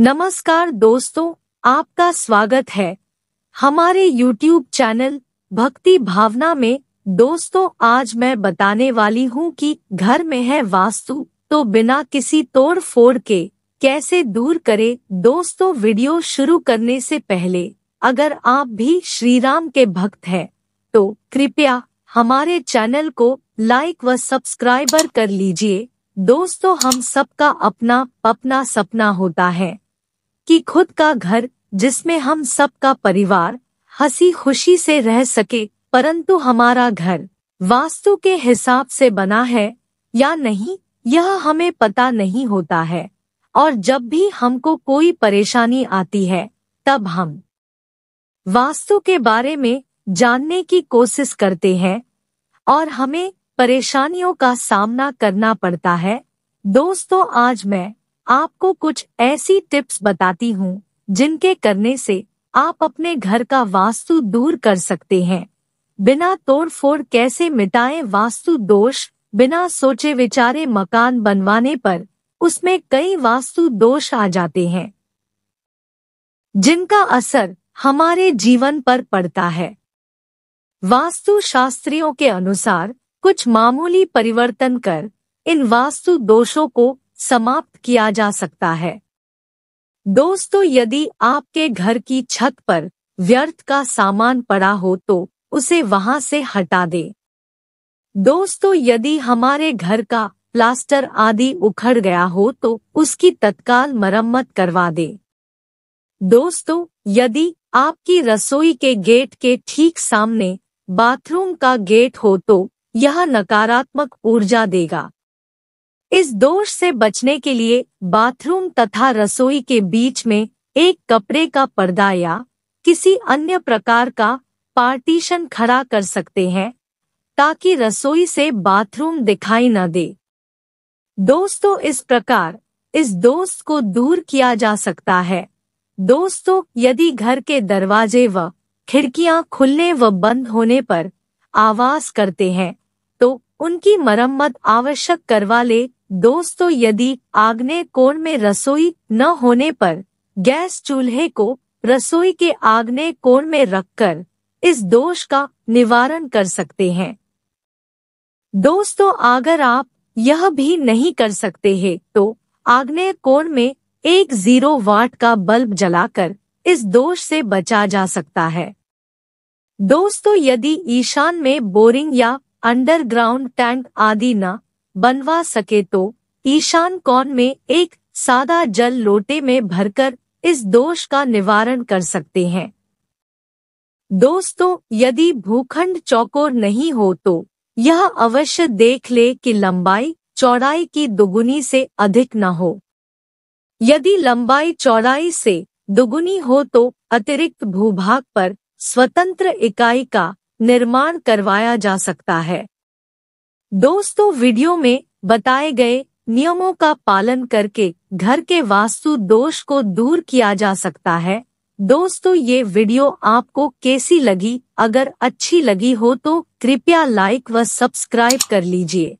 नमस्कार दोस्तों आपका स्वागत है हमारे YouTube चैनल भक्ति भावना में दोस्तों आज मैं बताने वाली हूँ कि घर में है वास्तु तो बिना किसी तोड़ फोड़ के कैसे दूर करें दोस्तों वीडियो शुरू करने से पहले अगर आप भी श्री राम के भक्त हैं तो कृपया हमारे चैनल को लाइक व सब्सक्राइबर कर लीजिए दोस्तों हम सबका अपना अपना सपना होता है कि खुद का घर जिसमें हम सब का परिवार हंसी खुशी से रह सके परंतु हमारा घर वास्तु के हिसाब से बना है या नहीं यह हमें पता नहीं होता है और जब भी हमको कोई परेशानी आती है तब हम वास्तु के बारे में जानने की कोशिश करते हैं और हमें परेशानियों का सामना करना पड़ता है दोस्तों आज मैं आपको कुछ ऐसी टिप्स बताती हूँ जिनके करने से आप अपने घर का वास्तु दूर कर सकते हैं बिना तोड़फोड़ कैसे मिटाएं वास्तु दोष बिना सोचे विचारे मकान बनवाने पर उसमें कई वास्तु दोष आ जाते हैं जिनका असर हमारे जीवन पर पड़ता है वास्तु शास्त्रियों के अनुसार कुछ मामूली परिवर्तन कर इन वास्तु दोषों को समाप्त किया जा सकता है दोस्तों यदि आपके घर की छत पर व्यर्थ का सामान पड़ा हो तो उसे वहां से हटा दे दोस्तों यदि हमारे घर का प्लास्टर आदि उखड़ गया हो तो उसकी तत्काल मरम्मत करवा दे दोस्तों यदि आपकी रसोई के गेट के ठीक सामने बाथरूम का गेट हो तो यह नकारात्मक ऊर्जा देगा इस दोष से बचने के लिए बाथरूम तथा रसोई के बीच में एक कपड़े का पर्दा या किसी अन्य प्रकार का पार्टीशन खड़ा कर सकते हैं ताकि रसोई से बाथरूम दिखाई न दे दोस्तों इस प्रकार इस दोस्त को दूर किया जा सकता है दोस्तों यदि घर के दरवाजे व खिड़कियां खुलने व बंद होने पर आवाज करते हैं तो उनकी मरम्मत आवश्यक करवा ले दोस्तों यदि आग्नेय कोण में रसोई न होने पर गैस चूल्हे को रसोई के आग्नेय कोण में रखकर इस दोष का निवारण कर सकते हैं दोस्तों अगर आप यह भी नहीं कर सकते हैं तो आग्नेय कोण में एक जीरो वाट का बल्ब जलाकर इस दोष से बचा जा सकता है दोस्तों यदि ईशान में बोरिंग या अंडरग्राउंड टैंक आदि न बनवा सके तो ईशान कौन में एक सादा जल लोटे में भरकर इस दोष का निवारण कर सकते हैं दोस्तों यदि भूखंड चौकोर नहीं हो तो यह अवश्य देख ले कि लंबाई चौड़ाई की दुगुनी से अधिक न हो यदि लंबाई चौड़ाई से दुगुनी हो तो अतिरिक्त भूभाग पर स्वतंत्र इकाई का निर्माण करवाया जा सकता है दोस्तों वीडियो में बताए गए नियमों का पालन करके घर के वास्तु दोष को दूर किया जा सकता है दोस्तों ये वीडियो आपको कैसी लगी अगर अच्छी लगी हो तो कृपया लाइक व सब्सक्राइब कर लीजिए